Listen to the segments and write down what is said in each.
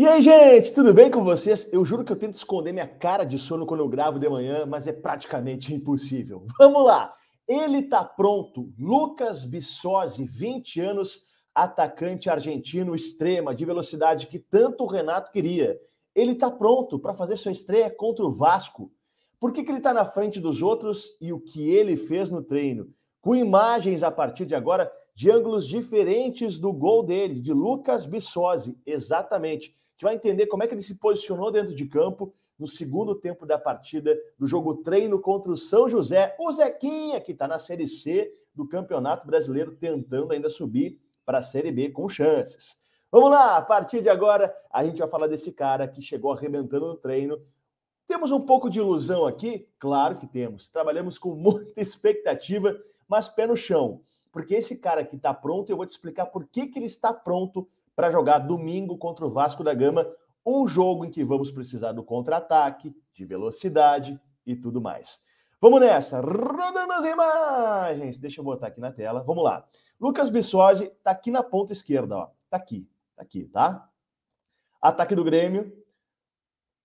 E aí, gente, tudo bem com vocês? Eu juro que eu tento esconder minha cara de sono quando eu gravo de manhã, mas é praticamente impossível. Vamos lá! Ele tá pronto. Lucas Bissosi, 20 anos, atacante argentino extrema, de velocidade que tanto o Renato queria. Ele tá pronto para fazer sua estreia contra o Vasco. Por que, que ele está na frente dos outros e o que ele fez no treino? Com imagens a partir de agora de ângulos diferentes do gol dele, de Lucas Bissosi, exatamente gente vai entender como é que ele se posicionou dentro de campo no segundo tempo da partida do jogo treino contra o São José. O Zequinha, que está na Série C do Campeonato Brasileiro, tentando ainda subir para a Série B com chances. Vamos lá, a partir de agora a gente vai falar desse cara que chegou arrebentando no treino. Temos um pouco de ilusão aqui? Claro que temos. Trabalhamos com muita expectativa, mas pé no chão. Porque esse cara que está pronto, eu vou te explicar por que, que ele está pronto para jogar domingo contra o Vasco da Gama, um jogo em que vamos precisar do contra-ataque, de velocidade e tudo mais. Vamos nessa, rodando as imagens. Deixa eu botar aqui na tela. Vamos lá. Lucas Bissosi está aqui na ponta esquerda, ó. Tá aqui, tá aqui, tá? Ataque do Grêmio.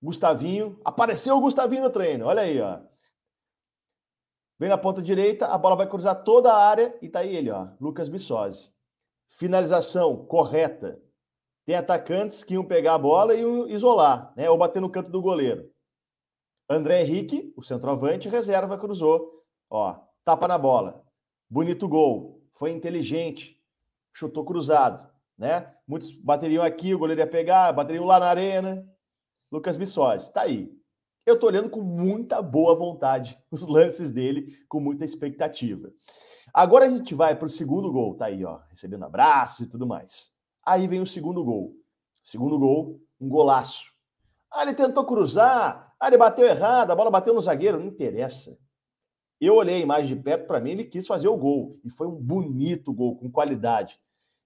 Gustavinho, apareceu o Gustavinho no treino. Olha aí, ó. Vem na ponta direita, a bola vai cruzar toda a área e tá aí ele, ó, Lucas Bissosi. Finalização correta tem atacantes que iam pegar a bola e iam isolar, né? Ou bater no canto do goleiro. André Henrique, o centroavante, reserva, cruzou. Ó, tapa na bola. Bonito gol. Foi inteligente. Chutou cruzado, né? Muitos bateriam aqui, o goleiro ia pegar, bateriam lá na arena. Lucas Bissoli, tá aí. Eu tô olhando com muita boa vontade os lances dele, com muita expectativa. Agora a gente vai para o segundo gol, tá aí, ó, recebendo abraços e tudo mais. Aí vem o segundo gol. Segundo gol, um golaço. Ah, ele tentou cruzar, ah, ele bateu errado, a bola bateu no zagueiro, não interessa. Eu olhei mais de perto, para mim ele quis fazer o gol. E foi um bonito gol, com qualidade.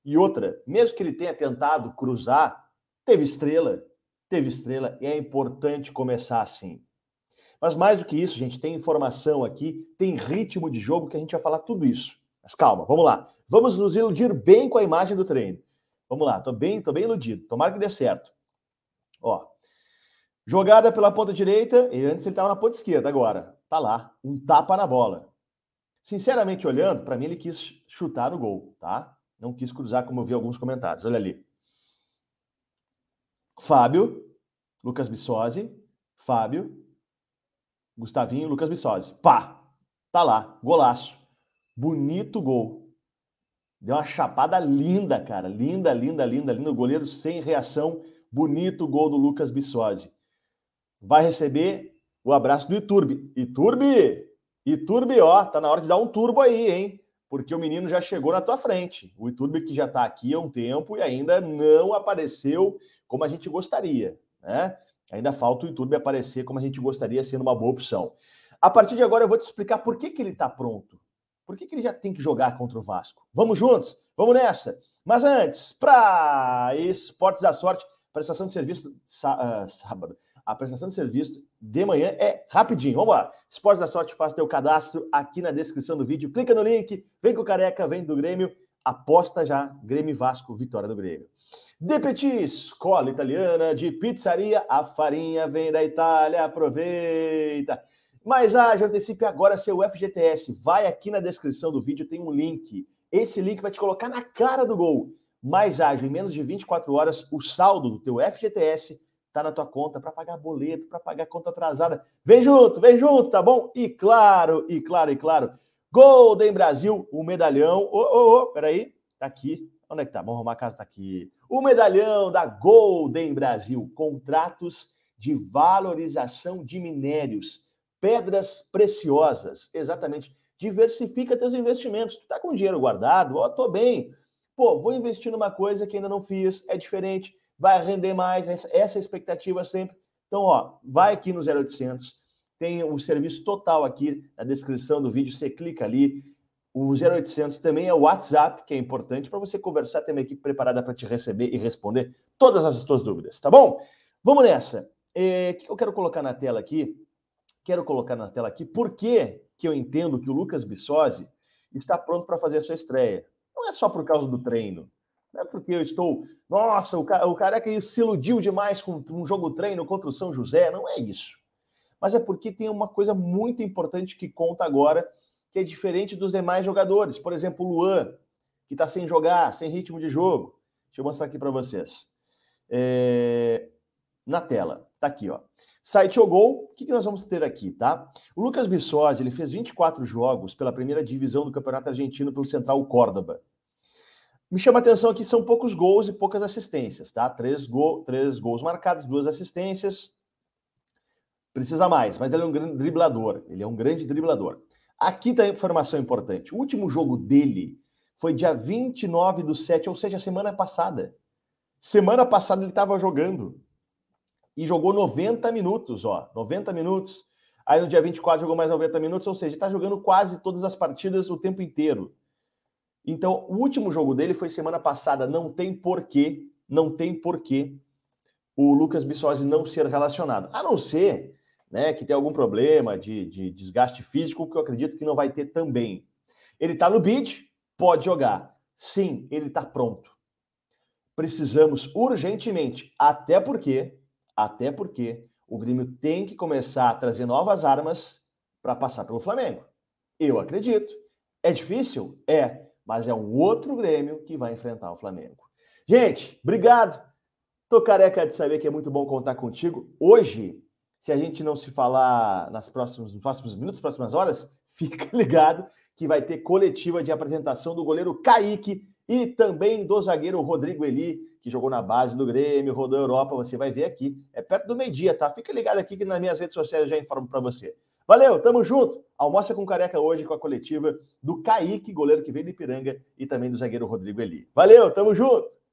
E outra, mesmo que ele tenha tentado cruzar, teve estrela. Teve estrela e é importante começar assim. Mas mais do que isso, gente, tem informação aqui, tem ritmo de jogo que a gente vai falar tudo isso. Mas calma, vamos lá. Vamos nos iludir bem com a imagem do treino. Vamos lá, tô bem, tô bem iludido. Tomara que dê certo. Ó. Jogada pela ponta direita, ele antes ele estava na ponta esquerda, agora tá lá, um tapa na bola. Sinceramente olhando, para mim ele quis chutar o gol, tá? Não quis cruzar como eu vi alguns comentários. Olha ali. Fábio, Lucas Bissosi, Fábio, Gustavinho, Lucas Bissosi. Pá! Tá lá, golaço. Bonito gol. Deu uma chapada linda, cara. Linda, linda, linda, linda. O goleiro sem reação. Bonito gol do Lucas Bissosi. Vai receber o abraço do Iturbe. Iturbe! Iturbe, ó, tá na hora de dar um turbo aí, hein? Porque o menino já chegou na tua frente. O Iturbe que já tá aqui há um tempo e ainda não apareceu como a gente gostaria, né? Ainda falta o Iturbi aparecer como a gente gostaria, sendo uma boa opção. A partir de agora eu vou te explicar por que, que ele está pronto. Por que, que ele já tem que jogar contra o Vasco? Vamos juntos, vamos nessa. Mas antes, para Esportes da Sorte, prestação de serviço ah, sábado. A prestação de serviço de manhã é rapidinho. Vamos lá. Esportes da Sorte, faz teu cadastro aqui na descrição do vídeo. Clica no link, vem com o Careca, vem do Grêmio. Aposta já, Grêmio Vasco, vitória do Grêmio. De Petit, escola italiana de pizzaria, a farinha vem da Itália, aproveita. Mas ah, já antecipe agora seu FGTS. Vai aqui na descrição do vídeo, tem um link. Esse link vai te colocar na cara do gol. Mais ágil, em menos de 24 horas, o saldo do teu FGTS está na tua conta para pagar boleto, para pagar conta atrasada. Vem junto, vem junto, tá bom? E claro, e claro, e claro. Golden Brasil, o medalhão. Ô, ô, ô, peraí, tá aqui. Onde é que tá? Vamos arrumar a casa, tá aqui. O medalhão da Golden Brasil, contratos de valorização de minérios pedras preciosas. Exatamente. Diversifica teus investimentos. Tu tá com dinheiro guardado, ó, oh, tô bem. Pô, vou investir numa coisa que ainda não fiz, é diferente, vai render mais, essa, essa é a expectativa sempre. Então, ó, vai aqui no 0800, tem o serviço total aqui na descrição do vídeo, você clica ali. O 0800 também é o WhatsApp, que é importante para você conversar, tem uma equipe preparada para te receber e responder todas as suas dúvidas, tá bom? Vamos nessa. É, o é, que eu quero colocar na tela aqui quero colocar na tela aqui por que, eu entendo que o Lucas Bissosi está pronto para fazer a sua estreia. Não é só por causa do treino. Não é porque eu estou. Nossa, o, ca... o careca se iludiu demais com um jogo treino contra o São José. Não é isso. Mas é porque tem uma coisa muito importante que conta agora, que é diferente dos demais jogadores. Por exemplo, o Luan, que está sem jogar, sem ritmo de jogo. Deixa eu mostrar aqui para vocês. É... Na tela. Tá aqui, ó. Site Ogol, o que, que nós vamos ter aqui, tá? O Lucas Bissotti, ele fez 24 jogos pela primeira divisão do Campeonato Argentino pelo Central Córdoba. Me chama a atenção que são poucos gols e poucas assistências, tá? Três, go três gols marcados, duas assistências. Precisa mais, mas ele é um grande driblador. Ele é um grande driblador. Aqui tá a informação importante. O último jogo dele foi dia 29 do 7, ou seja, semana passada. Semana passada ele estava jogando e jogou 90 minutos, ó, 90 minutos. Aí no dia 24 jogou mais 90 minutos, ou seja, está jogando quase todas as partidas o tempo inteiro. Então, o último jogo dele foi semana passada, não tem porquê, não tem porquê o Lucas Bissosi não ser relacionado. A não ser, né, que tem algum problema de, de desgaste físico, que eu acredito que não vai ter também. Ele está no bid, pode jogar. Sim, ele está pronto. Precisamos urgentemente, até porque até porque o Grêmio tem que começar a trazer novas armas para passar pelo Flamengo. Eu acredito. É difícil? É, mas é um outro Grêmio que vai enfrentar o Flamengo. Gente, obrigado. Tô careca de saber que é muito bom contar contigo. Hoje, se a gente não se falar nas próximos, nos próximos minutos, próximas horas, fica ligado que vai ter coletiva de apresentação do goleiro Kaique e também do zagueiro Rodrigo Eli, que jogou na base do Grêmio, rodou a Europa. Você vai ver aqui. É perto do meio-dia, tá? Fica ligado aqui que nas minhas redes sociais eu já informo para você. Valeu, tamo junto. Almoça com careca hoje com a coletiva do Kaique, goleiro que veio do Ipiranga, e também do zagueiro Rodrigo Eli. Valeu, tamo junto.